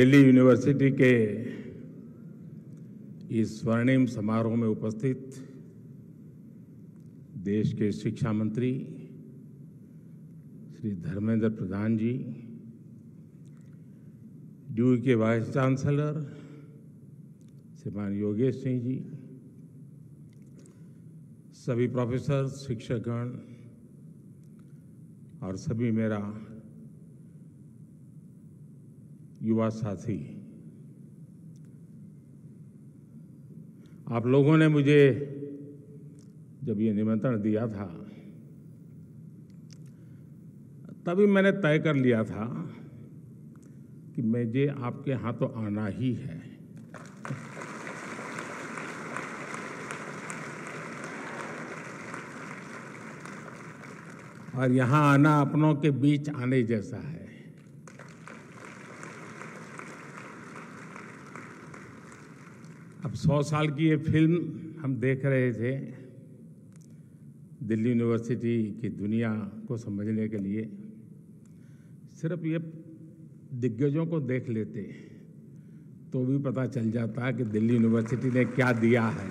Delhi university के इस स्वर्णिम समारोह में उपस्थित देश के शिक्षा मंत्री श्री धर्मेंद्र प्रधान जी डू के वाइस चांसलर श्रीमान योगेश सिंह जी सभी प्रोफेसर शिक्षकगण और सभी मेरा युवा साथी आप लोगों ने मुझे जब ये निमंत्रण दिया था तभी मैंने तय कर लिया था कि मुझे आपके यहां तो आना ही है और यहां आना अपनों के बीच आने जैसा है अब सौ साल की ये फिल्म हम देख रहे थे दिल्ली यूनिवर्सिटी की दुनिया को समझने के लिए सिर्फ ये दिग्गजों को देख लेते तो भी पता चल जाता है कि दिल्ली यूनिवर्सिटी ने क्या दिया है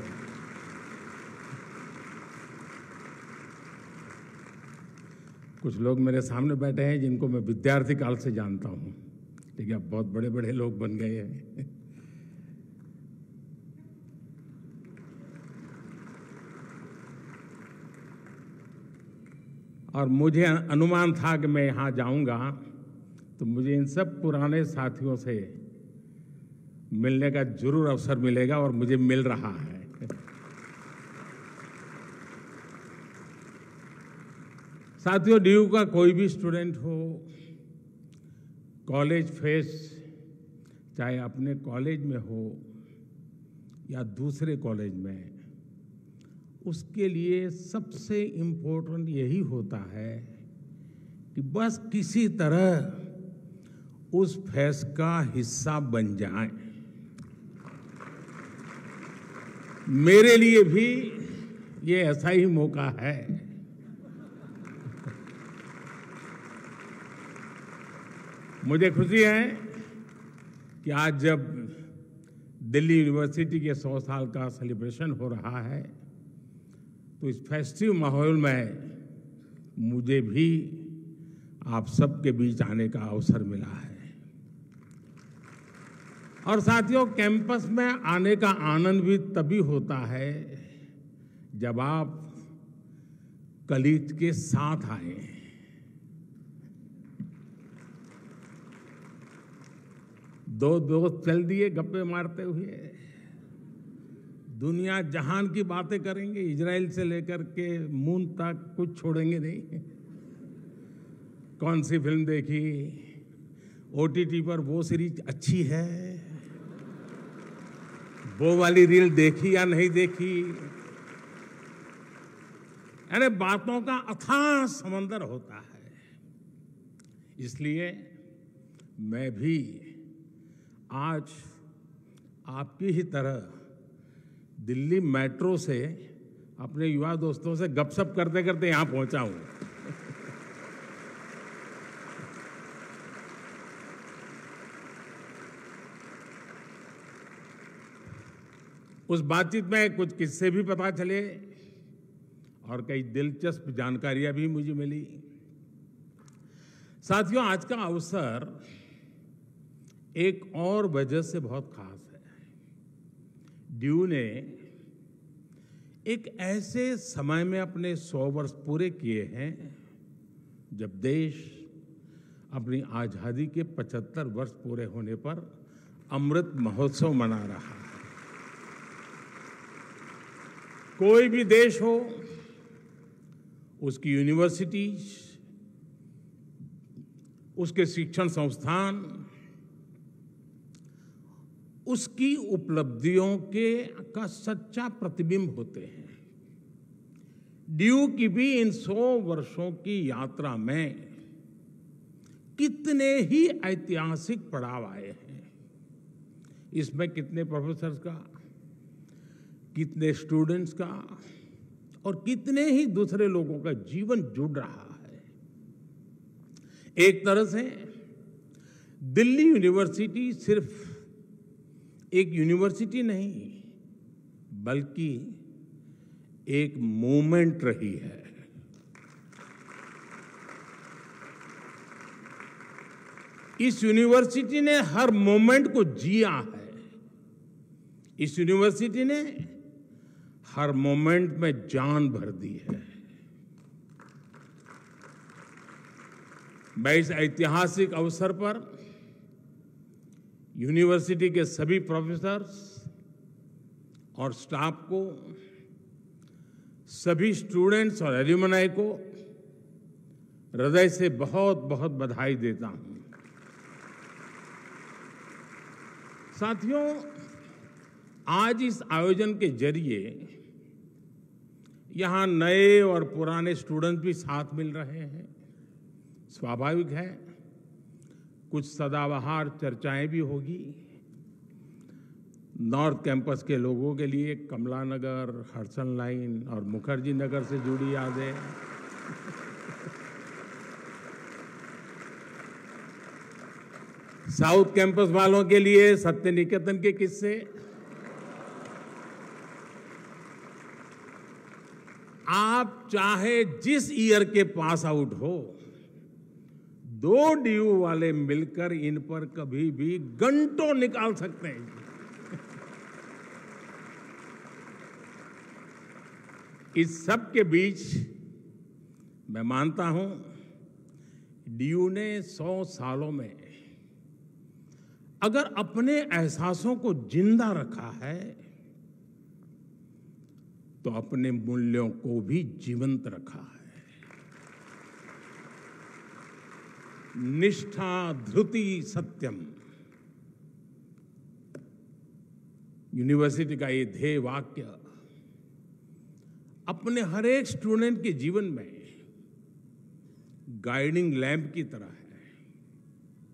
कुछ लोग मेरे सामने बैठे हैं जिनको मैं विद्यार्थी काल से जानता हूँ लेकिन अब बहुत बड़े बड़े लोग बन गए हैं और मुझे अनुमान था कि मैं यहाँ जाऊँगा तो मुझे इन सब पुराने साथियों से मिलने का जरूर अवसर मिलेगा और मुझे मिल रहा है साथियों डी का कोई भी स्टूडेंट हो कॉलेज फेस चाहे अपने कॉलेज में हो या दूसरे कॉलेज में उसके लिए सबसे इम्पोर्टेंट यही होता है कि बस किसी तरह उस फैस का हिस्सा बन जाए मेरे लिए भी ये ऐसा ही मौका है मुझे खुशी है कि आज जब दिल्ली यूनिवर्सिटी के सौ साल का सेलिब्रेशन हो रहा है तो इस फेस्टिव माहौल में मुझे भी आप सबके बीच आने का अवसर मिला है और साथियों कैंपस में आने का आनंद भी तभी होता है जब आप कलीग के साथ आए दो दोस्त चल दिए गप्पे मारते हुए दुनिया जहान की बातें करेंगे इजराइल से लेकर के मून तक कुछ छोड़ेंगे नहीं कौन सी फिल्म देखी ओ पर वो सीरीज अच्छी है वो वाली रील देखी या नहीं देखी अरे बातों का अथाह समंदर होता है इसलिए मैं भी आज आपकी ही तरह दिल्ली मेट्रो से अपने युवा दोस्तों से गपशप करते करते यहाँ पहुंचा हूँ उस बातचीत में कुछ किस्से भी पता चले और कई दिलचस्प जानकारियां भी मुझे मिली साथियों आज का अवसर एक और वजह से बहुत खास है ड्यू ने एक ऐसे समय में अपने सौ वर्ष पूरे किए हैं जब देश अपनी आज़ादी के 75 वर्ष पूरे होने पर अमृत महोत्सव मना रहा है कोई भी देश हो उसकी यूनिवर्सिटीज उसके शिक्षण संस्थान उसकी उपलब्धियों के का सच्चा प्रतिबिंब होते हैं ड्यू की भी इन सौ वर्षों की यात्रा में कितने ही ऐतिहासिक पड़ाव आए हैं इसमें कितने प्रोफेसर का कितने स्टूडेंट्स का और कितने ही दूसरे लोगों का जीवन जुड़ रहा है एक तरह से दिल्ली यूनिवर्सिटी सिर्फ एक यूनिवर्सिटी नहीं बल्कि एक मूवमेंट रही है इस यूनिवर्सिटी ने हर मोमेंट को जिया है इस यूनिवर्सिटी ने हर मोमेंट में जान भर दी है मैं इस ऐतिहासिक अवसर पर यूनिवर्सिटी के सभी प्रोफेसर्स और स्टाफ को सभी स्टूडेंट्स और एल्यूमनाई को हृदय से बहुत बहुत बधाई देता हूं साथियों आज इस आयोजन के जरिए यहां नए और पुराने स्टूडेंट्स भी साथ मिल रहे हैं स्वाभाविक है कुछ सदाबहार चर्चाएं भी होगी नॉर्थ कैंपस के लोगों के लिए कमला नगर हरसन लाइन और मुखर्जी नगर से जुड़ी यादें साउथ कैंपस वालों के लिए सत्य निकेतन के किस्से आप चाहे जिस ईयर के पास आउट हो दो डीयू वाले मिलकर इन पर कभी भी घंटों निकाल सकते हैं इस सब के बीच मैं मानता हूं डीयू ने सौ सालों में अगर अपने एहसासों को जिंदा रखा है तो अपने मूल्यों को भी जीवंत रखा है निष्ठा धृति सत्यम यूनिवर्सिटी का ये ध्येय वाक्य अपने हर एक स्टूडेंट के जीवन में गाइडिंग लैम्प की तरह है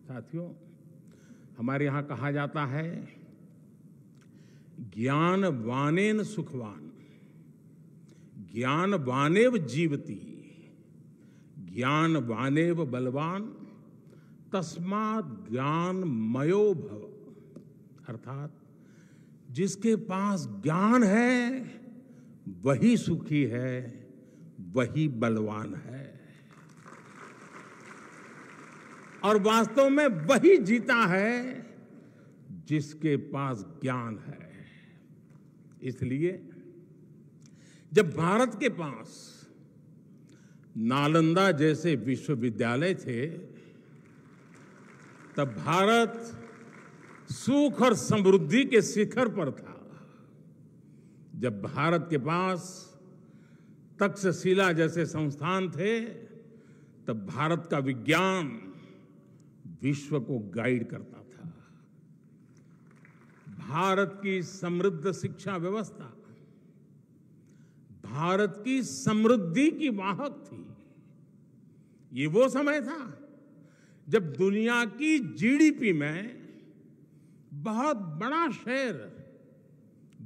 साथियों हमारे यहां कहा जाता है ज्ञान वानेन सुखवान ज्ञान वानेव जीवती ज्ञान वानेव बलवान तस्मात ज्ञान मयो भव अर्थात जिसके पास ज्ञान है वही सुखी है वही बलवान है और वास्तव में वही जीता है जिसके पास ज्ञान है इसलिए जब भारत के पास नालंदा जैसे विश्वविद्यालय थे तब भारत सुख और समृद्धि के शिखर पर था जब भारत के पास तक्षशिला जैसे संस्थान थे तब भारत का विज्ञान विश्व को गाइड करता था भारत की समृद्ध शिक्षा व्यवस्था भारत की समृद्धि की वाहक थी ये वो समय था जब दुनिया की जीडीपी में बहुत बड़ा शेयर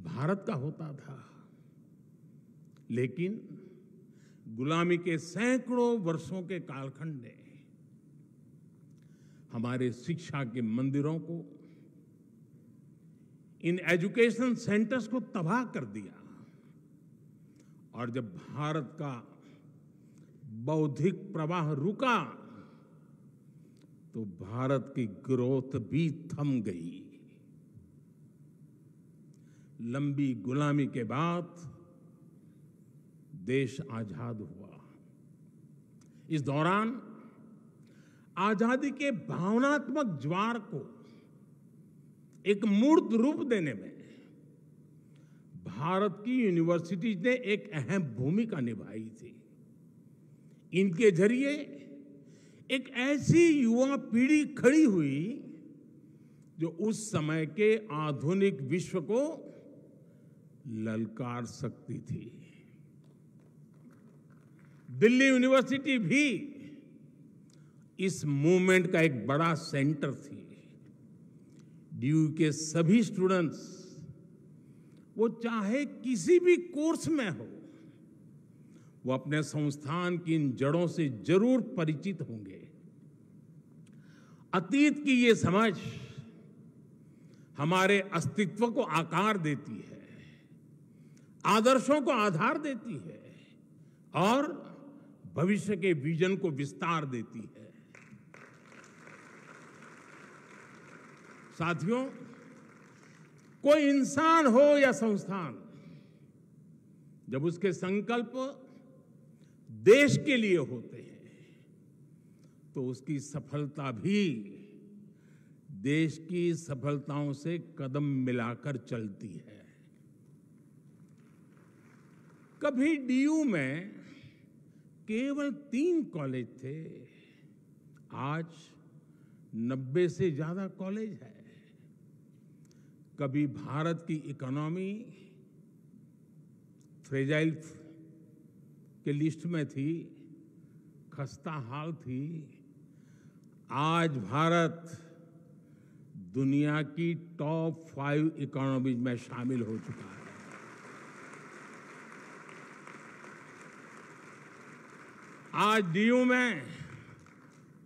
भारत का होता था लेकिन गुलामी के सैकड़ों वर्षों के कालखंड ने हमारे शिक्षा के मंदिरों को इन एजुकेशन सेंटर्स को तबाह कर दिया और जब भारत का बौद्धिक प्रवाह रुका तो भारत की ग्रोथ भी थम गई लंबी गुलामी के बाद देश आजाद हुआ इस दौरान आजादी के भावनात्मक ज्वार को एक मूर्त रूप देने में भारत की यूनिवर्सिटीज ने एक अहम भूमिका निभाई थी इनके जरिए एक ऐसी युवा पीढ़ी खड़ी हुई जो उस समय के आधुनिक विश्व को ललकार सकती थी दिल्ली यूनिवर्सिटी भी इस मूवमेंट का एक बड़ा सेंटर थी डी के सभी स्टूडेंट्स वो चाहे किसी भी कोर्स में हो वो अपने संस्थान की इन जड़ों से जरूर परिचित होंगे अतीत की ये समझ हमारे अस्तित्व को आकार देती है आदर्शों को आधार देती है और भविष्य के विजन को विस्तार देती है साथियों कोई इंसान हो या संस्थान जब उसके संकल्प देश के लिए होते हैं तो उसकी सफलता भी देश की सफलताओं से कदम मिलाकर चलती है कभी डीयू में केवल तीन कॉलेज थे आज नब्बे से ज्यादा कॉलेज है कभी भारत की इकोनॉमी फ्रेजाइल के लिस्ट में थी खस्ता हाल थी आज भारत दुनिया की टॉप फाइव इकोनॉमीज में शामिल हो चुका है आज डीयू में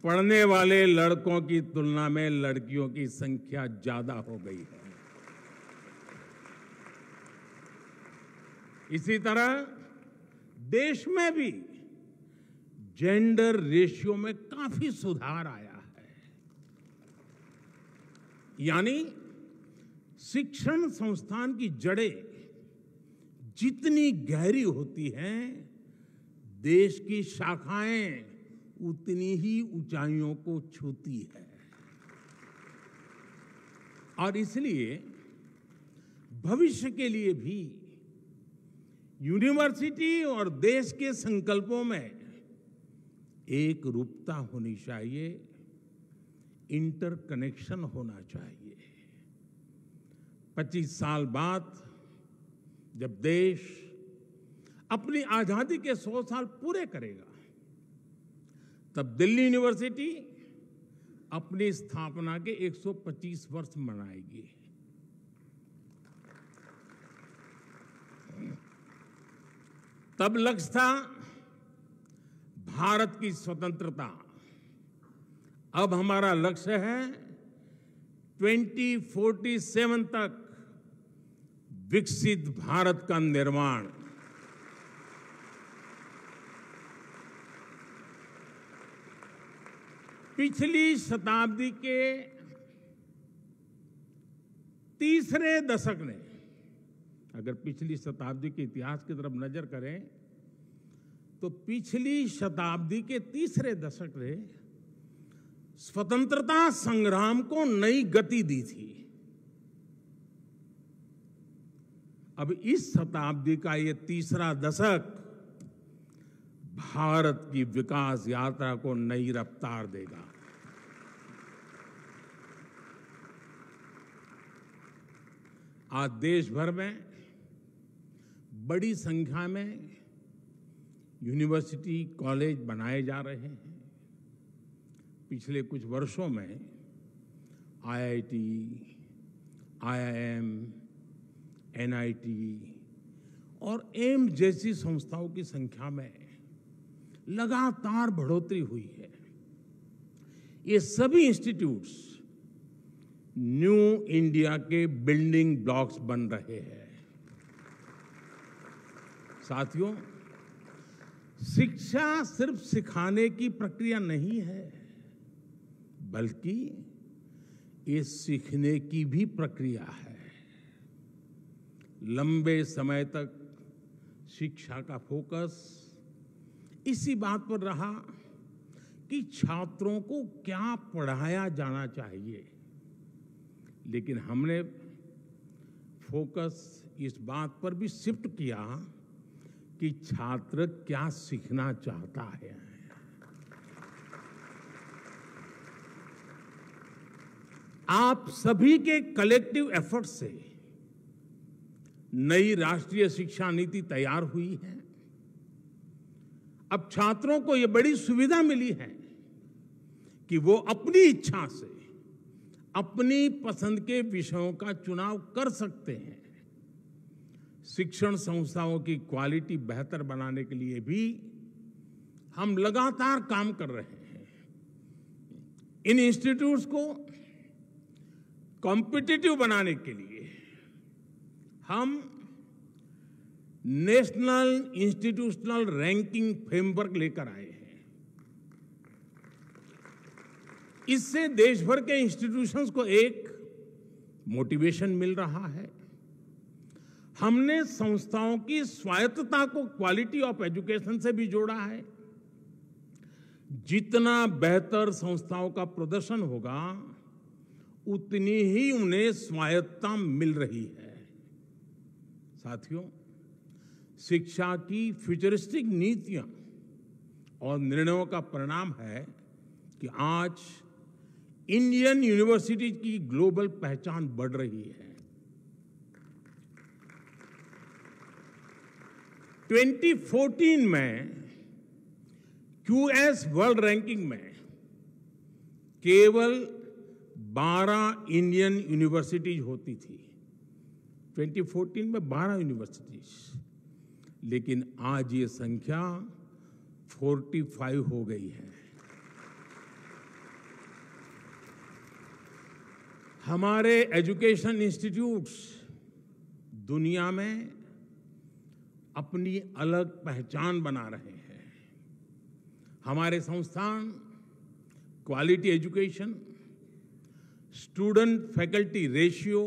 पढ़ने वाले लड़कों की तुलना में लड़कियों की संख्या ज्यादा हो गई है इसी तरह देश में भी जेंडर रेशियो में काफी सुधार आया है यानी शिक्षण संस्थान की जड़ें जितनी गहरी होती हैं देश की शाखाएं उतनी ही ऊंचाइयों को छूती है और इसलिए भविष्य के लिए भी यूनिवर्सिटी और देश के संकल्पों में एक रूपता होनी चाहिए इंटरकनेक्शन होना चाहिए 25 साल बाद जब देश अपनी आजादी के 100 साल पूरे करेगा तब दिल्ली यूनिवर्सिटी अपनी स्थापना के 125 वर्ष मनाएगी तब लक्ष्य था भारत की स्वतंत्रता अब हमारा लक्ष्य है 2047 तक विकसित भारत का निर्माण पिछली शताब्दी के तीसरे दशक ने अगर पिछली शताब्दी के इतिहास की तरफ नजर करें तो पिछली शताब्दी के तीसरे दशक ने स्वतंत्रता संग्राम को नई गति दी थी अब इस शताब्दी का यह तीसरा दशक भारत की विकास यात्रा को नई रफ्तार देगा आज देश भर में बड़ी संख्या में यूनिवर्सिटी कॉलेज बनाए जा रहे हैं पिछले कुछ वर्षों में आईआईटी, आईआईएम, एनआईटी और एम्स जैसी संस्थाओं की संख्या में लगातार बढ़ोतरी हुई है ये सभी इंस्टीट्यूट्स न्यू इंडिया के बिल्डिंग ब्लॉक्स बन रहे हैं साथियों शिक्षा सिर्फ सिखाने की प्रक्रिया नहीं है बल्कि ये सीखने की भी प्रक्रिया है लंबे समय तक शिक्षा का फोकस इसी बात पर रहा कि छात्रों को क्या पढ़ाया जाना चाहिए लेकिन हमने फोकस इस बात पर भी शिफ्ट किया कि छात्र क्या सीखना चाहता है आप सभी के कलेक्टिव एफर्ट से नई राष्ट्रीय शिक्षा नीति तैयार हुई है अब छात्रों को यह बड़ी सुविधा मिली है कि वो अपनी इच्छा से अपनी पसंद के विषयों का चुनाव कर सकते हैं शिक्षण संस्थाओं की क्वालिटी बेहतर बनाने के लिए भी हम लगातार काम कर रहे हैं इन इंस्टीट्यूट्स को कॉम्पिटिटिव बनाने के लिए हम नेशनल इंस्टीट्यूशनल रैंकिंग फ्रेमवर्क लेकर आए हैं इससे देशभर के इंस्टीट्यूशंस को एक मोटिवेशन मिल रहा है हमने संस्थाओं की स्वायत्तता को क्वालिटी ऑफ एजुकेशन से भी जोड़ा है जितना बेहतर संस्थाओं का प्रदर्शन होगा उतनी ही उन्हें स्वायत्तता मिल रही है साथियों शिक्षा की फ्यूचरिस्टिक नीतियां और निर्णयों का परिणाम है कि आज इंडियन यूनिवर्सिटी की ग्लोबल पहचान बढ़ रही है 2014 में क्यूएस वर्ल्ड रैंकिंग में केवल 12 इंडियन यूनिवर्सिटीज होती थी 2014 में 12 यूनिवर्सिटीज लेकिन आज ये संख्या 45 हो गई है हमारे एजुकेशन इंस्टीट्यूट्स दुनिया में अपनी अलग पहचान बना रहे हैं हमारे संस्थान quality education student faculty ratio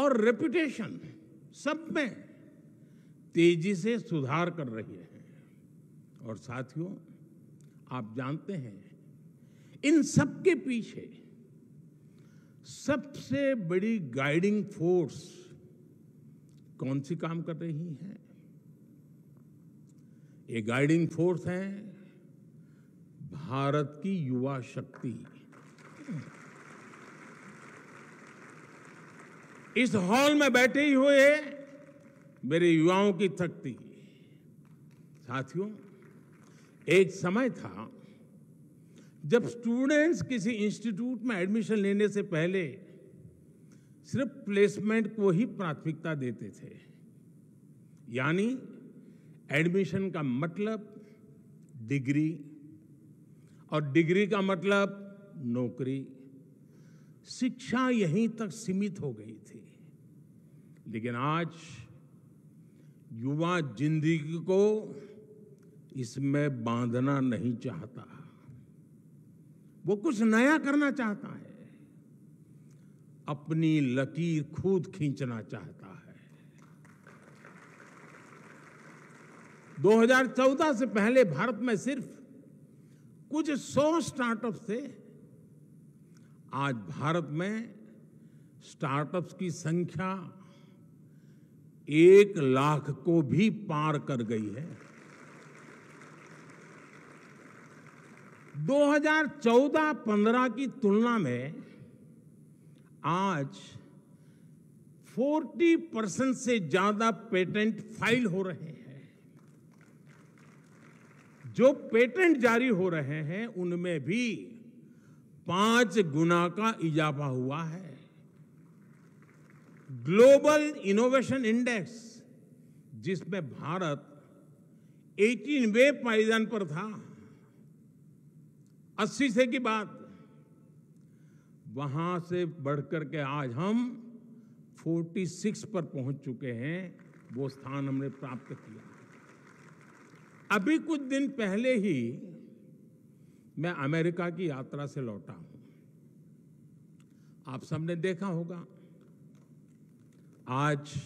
और रेपुटेशन सब में तेजी से सुधार कर रही है और साथियों आप जानते हैं इन सब के पीछे सबसे बड़ी गाइडिंग फोर्स कौन सी काम कर रही हैं ये गाइडिंग फोर्स है भारत की युवा शक्ति इस हॉल में बैठे ही हुए मेरे युवाओं की शक्ति साथियों एक समय था जब स्टूडेंट्स किसी इंस्टीट्यूट में एडमिशन लेने से पहले सिर्फ प्लेसमेंट को ही प्राथमिकता देते थे यानी एडमिशन का मतलब डिग्री और डिग्री का मतलब नौकरी शिक्षा यहीं तक सीमित हो गई थी लेकिन आज युवा जिंदगी को इसमें बांधना नहीं चाहता वो कुछ नया करना चाहता है अपनी लकीर खुद खींचना चाहता है 2014 से पहले भारत में सिर्फ कुछ सौ स्टार्टअप थे आज भारत में स्टार्टअप्स की संख्या एक लाख को भी पार कर गई है 2014-15 की तुलना में आज 40 परसेंट से ज्यादा पेटेंट फाइल हो रहे हैं जो पेटेंट जारी हो रहे हैं उनमें भी पांच गुना का इजाफा हुआ है ग्लोबल इनोवेशन इंडेक्स जिसमें भारत 18वें पायदान पर था अस्सी से की बात वहाँ से बढ़कर के आज हम 46 पर पहुँच चुके हैं वो स्थान हमने प्राप्त किया अभी कुछ दिन पहले ही मैं अमेरिका की यात्रा से लौटा हूँ आप सबने देखा होगा आज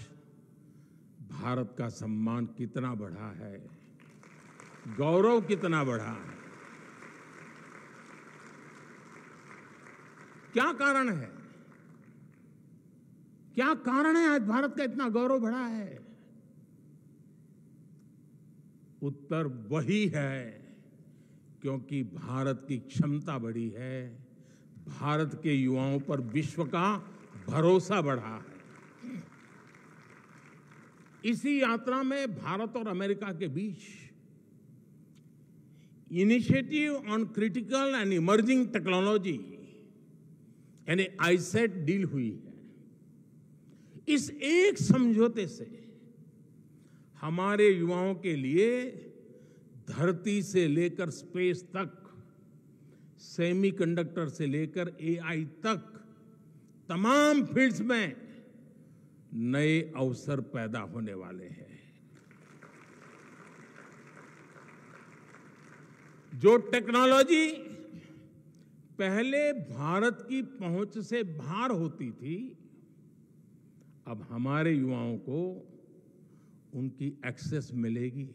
भारत का सम्मान कितना बढ़ा है गौरव कितना बढ़ा है क्या कारण है क्या कारण है आज भारत का इतना गौरव बढ़ा है उत्तर वही है क्योंकि भारत की क्षमता बढ़ी है भारत के युवाओं पर विश्व का भरोसा बढ़ा है इसी यात्रा में भारत और अमेरिका के बीच initiative on critical and emerging technology यानी आईसेट डील हुई है इस एक समझौते से हमारे युवाओं के लिए धरती से लेकर स्पेस तक सेमीकंडक्टर से लेकर एआई तक तमाम फील्ड्स में नए अवसर पैदा होने वाले हैं जो टेक्नोलॉजी पहले भारत की पहुंच से बाहर होती थी अब हमारे युवाओं को उनकी एक्सेस मिलेगी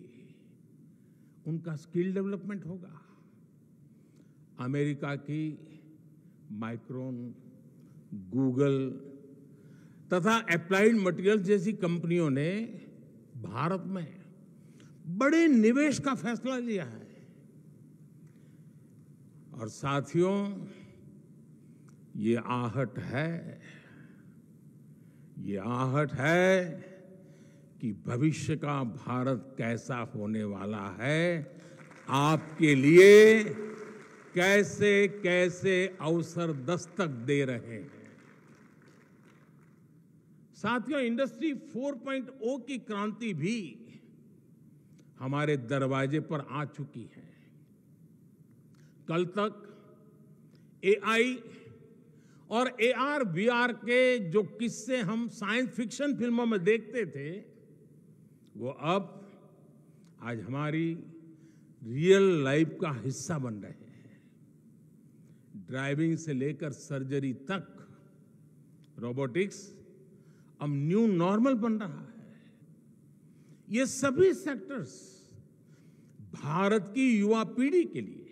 उनका स्किल डेवलपमेंट होगा अमेरिका की माइक्रोन गूगल तथा अप्लाइड मटेरियल जैसी कंपनियों ने भारत में बड़े निवेश का फैसला लिया है और साथियों ये आहट है ये आहट है कि भविष्य का भारत कैसा होने वाला है आपके लिए कैसे कैसे अवसर दस्तक दे रहे हैं साथियों इंडस्ट्री 4.0 की क्रांति भी हमारे दरवाजे पर आ चुकी है कल तक एआई और एआर वीआर के जो किस्से हम साइंस फिक्शन फिल्मों में देखते थे वो अब आज हमारी रियल लाइफ का हिस्सा बन रहे हैं ड्राइविंग से लेकर सर्जरी तक रोबोटिक्स अब न्यू नॉर्मल बन रहा है ये सभी सेक्टर्स भारत की युवा पीढ़ी के लिए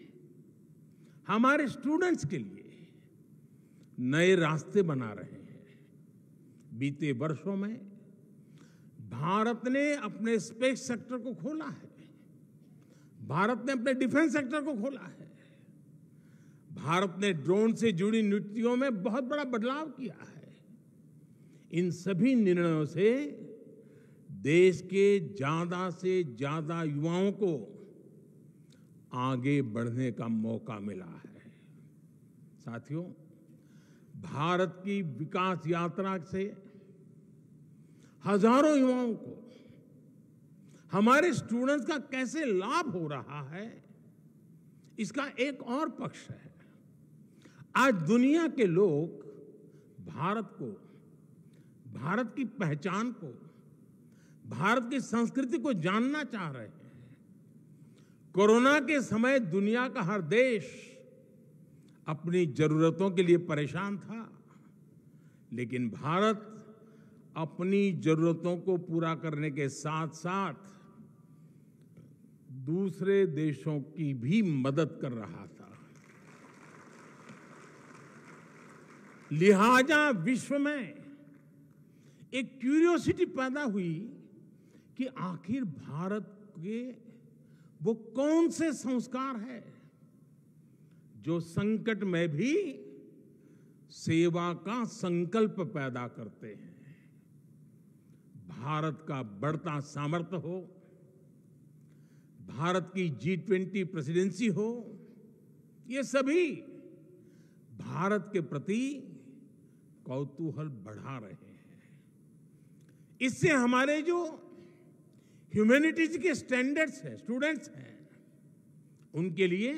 हमारे स्टूडेंट्स के लिए नए रास्ते बना रहे हैं बीते वर्षों में भारत ने अपने स्पेस सेक्टर को खोला है भारत ने अपने डिफेंस सेक्टर को खोला है भारत ने ड्रोन से जुड़ी नीतियों में बहुत बड़ा बदलाव किया है इन सभी निर्णयों से देश के ज्यादा से ज्यादा युवाओं को आगे बढ़ने का मौका मिला है साथियों भारत की विकास यात्रा से हजारों युवाओं को हमारे स्टूडेंट्स का कैसे लाभ हो रहा है इसका एक और पक्ष है आज दुनिया के लोग भारत को भारत की पहचान को भारत की संस्कृति को जानना चाह रहे हैं कोरोना के समय दुनिया का हर देश अपनी जरूरतों के लिए परेशान था लेकिन भारत अपनी जरूरतों को पूरा करने के साथ साथ दूसरे देशों की भी मदद कर रहा था लिहाजा विश्व में एक क्यूरियोसिटी पैदा हुई कि आखिर भारत के वो कौन से संस्कार है जो संकट में भी सेवा का संकल्प पैदा करते हैं भारत का बढ़ता सामर्थ्य हो भारत की जी ट्वेंटी प्रेसिडेंसी हो ये सभी भारत के प्रति कौतूहल बढ़ा रहे हैं इससे हमारे जो ह्यूमैनिटीज के स्टैंडर्ड्स हैं स्टूडेंट्स हैं उनके लिए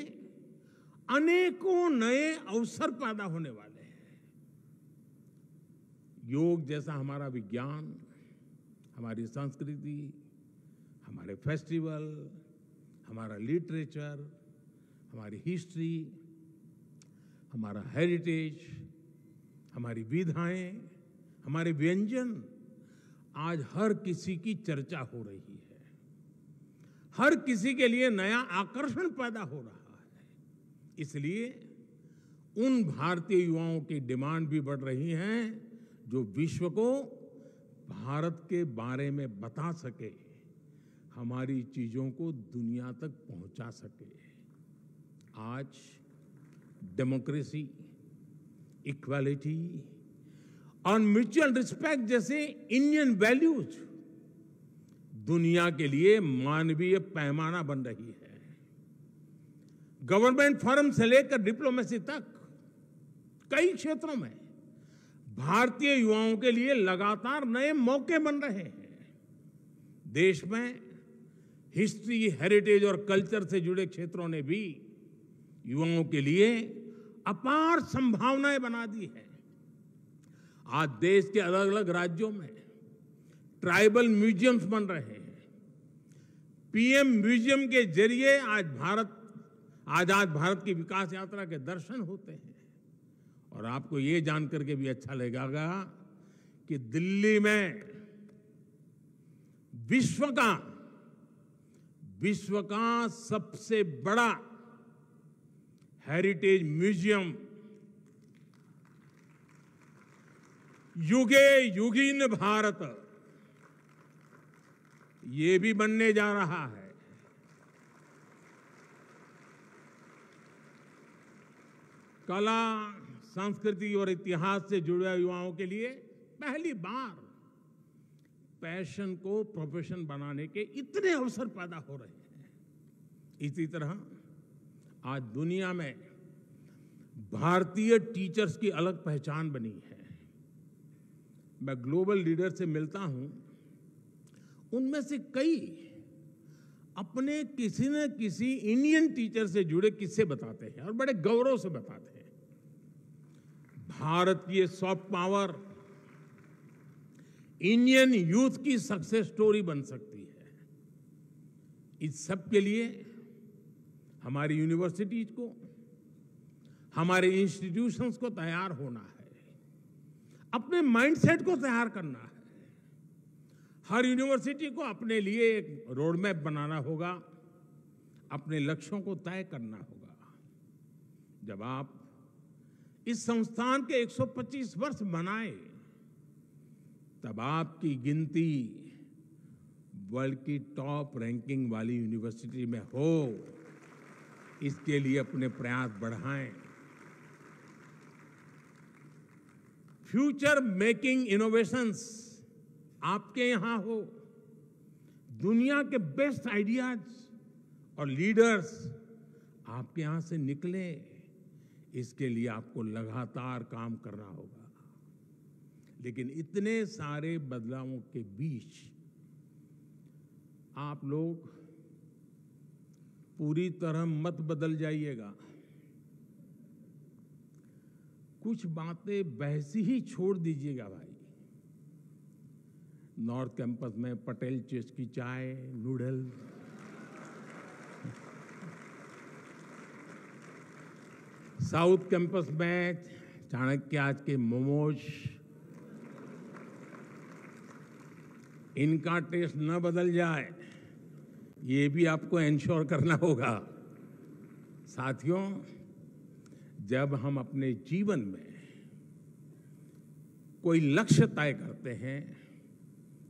अनेकों नए अवसर पैदा होने वाले हैं योग जैसा हमारा विज्ञान हमारी संस्कृति हमारे फेस्टिवल हमारा लिटरेचर हमारी हिस्ट्री हमारा हेरिटेज हमारी विधाएं हमारे व्यंजन आज हर किसी की चर्चा हो रही है हर किसी के लिए नया आकर्षण पैदा हो रहा है इसलिए उन भारतीय युवाओं की डिमांड भी बढ़ रही है जो विश्व को भारत के बारे में बता सके हमारी चीजों को दुनिया तक पहुंचा सके आज डेमोक्रेसी इक्वालिटी और म्यूचुअल रिस्पेक्ट जैसे इंडियन वैल्यूज़ दुनिया के लिए मानवीय पैमाना बन रही है गवर्नमेंट फॉर्म से लेकर डिप्लोमेसी तक कई क्षेत्रों में भारतीय युवाओं के लिए लगातार नए मौके बन रहे हैं देश में हिस्ट्री हेरिटेज और कल्चर से जुड़े क्षेत्रों ने भी युवाओं के लिए अपार संभावनाएं बना दी है आज देश के अलग अलग राज्यों में ट्राइबल म्यूजियम्स बन रहे हैं पीएम म्यूजियम के जरिए आज भारत आजाद भारत की विकास यात्रा के दर्शन होते हैं और आपको ये जानकर के भी अच्छा लगेगा कि दिल्ली में विश्व का विश्व का सबसे बड़ा हेरिटेज म्यूजियम युगे युगीन भारत ये भी बनने जा रहा है कला संस्कृति और इतिहास से जुड़े युवाओं के लिए पहली बार पैशन को प्रोफेशन बनाने के इतने अवसर पैदा हो रहे हैं इसी तरह आज दुनिया में भारतीय टीचर्स की अलग पहचान बनी है मैं ग्लोबल लीडर से मिलता हूं उनमें से कई अपने किसी न किसी इंडियन टीचर से जुड़े किस्से बताते हैं और बड़े गौरव से बताते हैं भारत की सॉफ्ट पावर इंडियन यूथ की सक्सेस स्टोरी बन सकती है इस सब के लिए हमारी यूनिवर्सिटीज को हमारे इंस्टीट्यूशंस को तैयार होना है अपने माइंडसेट को तैयार करना है हर यूनिवर्सिटी को अपने लिए एक रोड मैप बनाना होगा अपने लक्ष्यों को तय करना होगा जब आप इस संस्थान के 125 वर्ष मनाए तब आपकी गिनती वर्ल्ड की टॉप रैंकिंग वाली यूनिवर्सिटी में हो इसके लिए अपने प्रयास बढ़ाएं फ्यूचर मेकिंग इनोवेशंस आपके यहां हो दुनिया के बेस्ट आइडियाज और लीडर्स आपके यहां से निकले इसके लिए आपको लगातार काम करना होगा लेकिन इतने सारे बदलावों के बीच आप लोग पूरी तरह मत बदल जाइएगा कुछ बातें बहसी ही छोड़ दीजिएगा भाई नॉर्थ कैंपस में पटेल चेस्ट की चाय नूडल साउथ कैंपस में चाणक्य आज के मोमोज इनका टेस्ट न बदल जाए ये भी आपको इंश्योर करना होगा साथियों जब हम अपने जीवन में कोई लक्ष्य तय करते हैं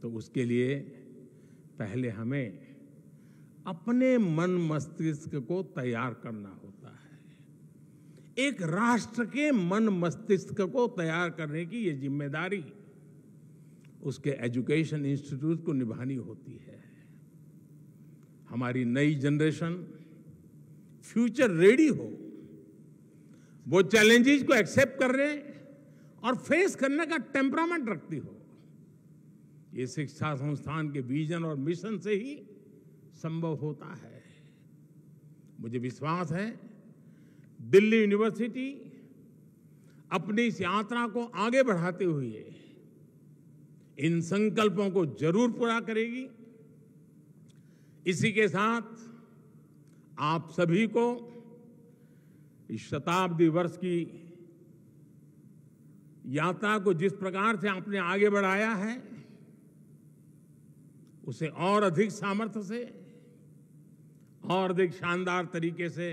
तो उसके लिए पहले हमें अपने मन मस्तिष्क को तैयार करना होता है एक राष्ट्र के मन मस्तिष्क को तैयार करने की यह जिम्मेदारी उसके एजुकेशन इंस्टीट्यूट को निभानी होती है हमारी नई जनरेशन फ्यूचर रेडी हो वो चैलेंजेस को एक्सेप्ट करने और फेस करने का टेम्परामेंट रखती हो ये शिक्षा संस्थान के विजन और मिशन से ही संभव होता है मुझे विश्वास है दिल्ली यूनिवर्सिटी अपनी इस यात्रा को आगे बढ़ाते हुए इन संकल्पों को जरूर पूरा करेगी इसी के साथ आप सभी को इस शताब्दी वर्ष की यात्रा को जिस प्रकार से आपने आगे बढ़ाया है उसे और अधिक सामर्थ्य से और अधिक शानदार तरीके से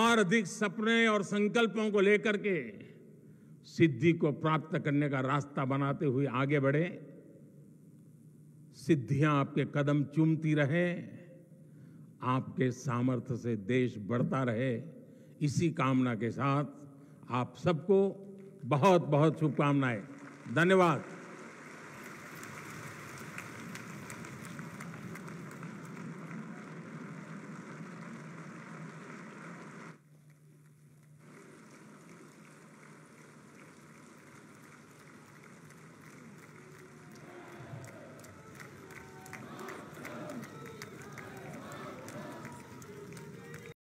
और अधिक सपने और संकल्पों को लेकर के सिद्धि को प्राप्त करने का रास्ता बनाते हुए आगे बढ़े सिद्धियां आपके कदम चूमती रहे आपके सामर्थ्य से देश बढ़ता रहे इसी कामना के साथ आप सबको बहुत बहुत शुभकामनाएं धन्यवाद